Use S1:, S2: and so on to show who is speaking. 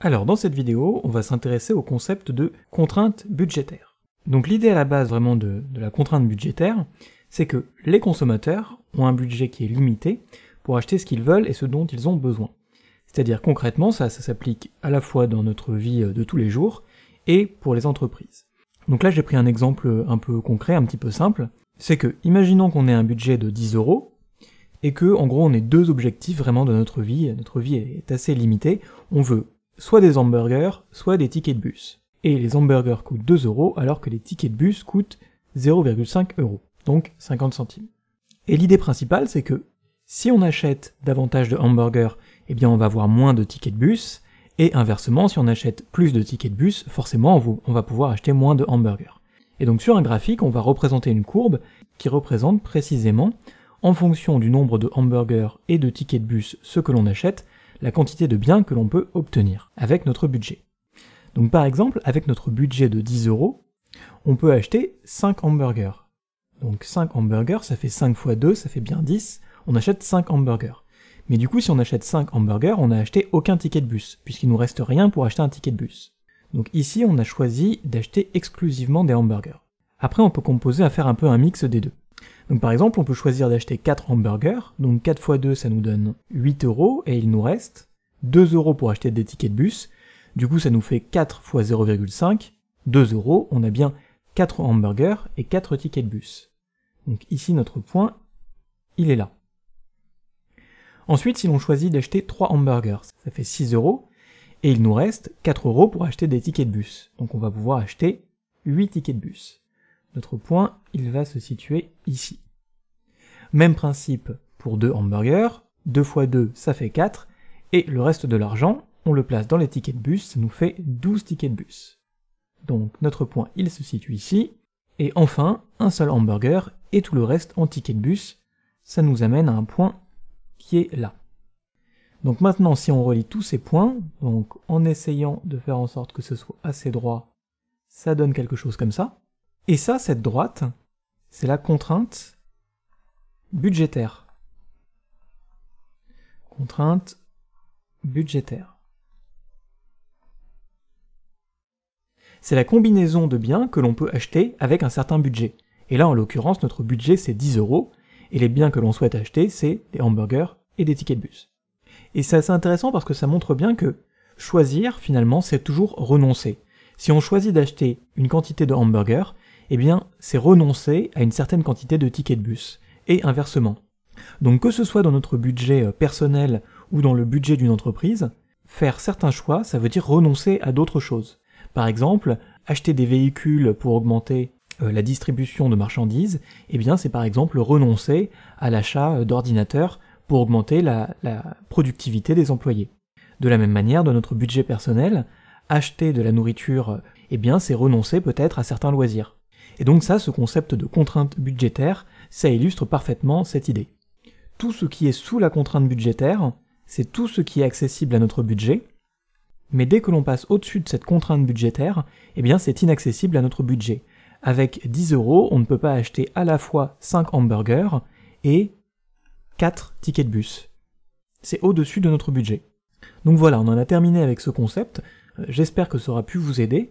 S1: Alors dans cette vidéo, on va s'intéresser au concept de contrainte budgétaire. Donc l'idée à la base vraiment de, la contrainte budgétaire, c'est que les consommateurs ont un budget qui est limité pour acheter ce qu'ils veulent et ce dont ils ont besoin. C'est-à-dire concrètement, ça, ça s'applique à la fois dans notre vie euh, de tous les jours et pour les entreprises. Donc là j'ai pris un exemple euh, un peu concret, un petit peu simple, c'est que imaginons qu'on ait un budget de 10 euros, et que en gros on ait deux objectifs vraiment de notre vie, notre vie est assez limitée, on veut soit des hamburgers, soit des tickets de bus. Et les hamburgers coûtent 2 euros alors que les tickets de bus coûtent 0,5 euros, donc 50 centimes. Et l'idée principale, c'est que si on achète davantage de hamburgers, eh bien on va avoir moins de tickets de bus, et inversement, si on achète plus de tickets de bus, forcément on va pouvoir acheter moins de hamburgers. Et donc sur un graphique, on va représenter une courbe qui représente précisément, en fonction du nombre de hamburgers et de tickets de bus, ce que l'on achète, la quantité de biens que l'on peut obtenir avec notre budget. Donc par exemple, avec notre budget de 10 euros, on peut acheter 5 hamburgers. Donc 5 hamburgers, ça fait 5 x 2, ça fait bien 10, on achète 5 hamburgers. Mais du coup, si on achète 5 hamburgers, on n'a acheté aucun ticket de bus, puisqu'il nous reste rien pour acheter un ticket de bus. Donc ici, on a choisi d'acheter exclusivement des hamburgers. Après, on peut composer à faire un peu un mix des deux. Donc par exemple, on peut choisir d'acheter 4 hamburgers, donc 4 x 2 ça nous donne 8 euros, et il nous reste 2 euros pour acheter des tickets de bus, du coup ça nous fait 4 x 0,5, 2 euros, on a bien 4 hamburgers et 4 tickets de bus. Donc ici notre point, il est là. Ensuite, si l'on choisit d'acheter 3 hamburgers, ça fait 6 euros, et il nous reste 4 euros pour acheter des tickets de bus. Donc on va pouvoir acheter 8 tickets de bus notre point, il va se situer ici. Même principe pour deux hamburgers, 2 x 2 ça fait 4, et le reste de l'argent, on le place dans les tickets de bus, ça nous fait 12 tickets de bus. Donc notre point, il se situe ici, et enfin, un seul hamburger et tout le reste en tickets de bus, ça nous amène à un point qui est là. Donc maintenant, si on relie tous ces points, donc en essayant de faire en sorte que ce soit assez droit, ça donne quelque chose comme ça. Et ça, cette droite, c'est la contrainte budgétaire. Contrainte budgétaire. C'est la combinaison de biens que l'on peut acheter avec un certain budget. Et là, en l'occurrence, notre budget, c'est 10 euros, et les biens que l'on souhaite acheter, c'est des hamburgers et des tickets de bus. Et c'est assez intéressant parce que ça montre bien que choisir, finalement, c'est toujours renoncer. Si on choisit d'acheter une quantité de hamburgers, eh bien, c'est renoncer à une certaine quantité de tickets de bus, et inversement. Donc que ce soit dans notre budget euh, personnel ou dans le budget d'une entreprise, faire certains choix, ça veut dire renoncer à d'autres choses. Par exemple, acheter des véhicules pour augmenter euh, la distribution de marchandises, eh bien c'est par exemple renoncer à l'achat euh, d'ordinateurs pour augmenter la, productivité des employés. De la même manière, dans notre budget personnel, acheter de la nourriture, eh bien c'est renoncer peut-être à certains loisirs. Et donc ça, ce concept de contrainte budgétaire, ça illustre parfaitement cette idée. Tout ce qui est sous la contrainte budgétaire, c'est tout ce qui est accessible à notre budget, mais dès que l'on passe au-dessus de cette contrainte budgétaire, eh bien c'est inaccessible à notre budget. Avec 10 euros, on ne peut pas acheter à la fois 5 hamburgers et 4 tickets de bus. C'est au-dessus de notre budget. Donc voilà, on en a terminé avec ce concept. Euh, j'espère que ça aura pu vous aider.